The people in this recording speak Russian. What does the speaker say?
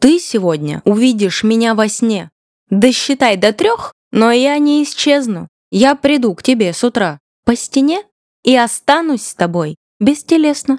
Ты сегодня увидишь меня во сне. Досчитай до трех, но я не исчезну. Я приду к тебе с утра по стене и останусь с тобой бестелесно.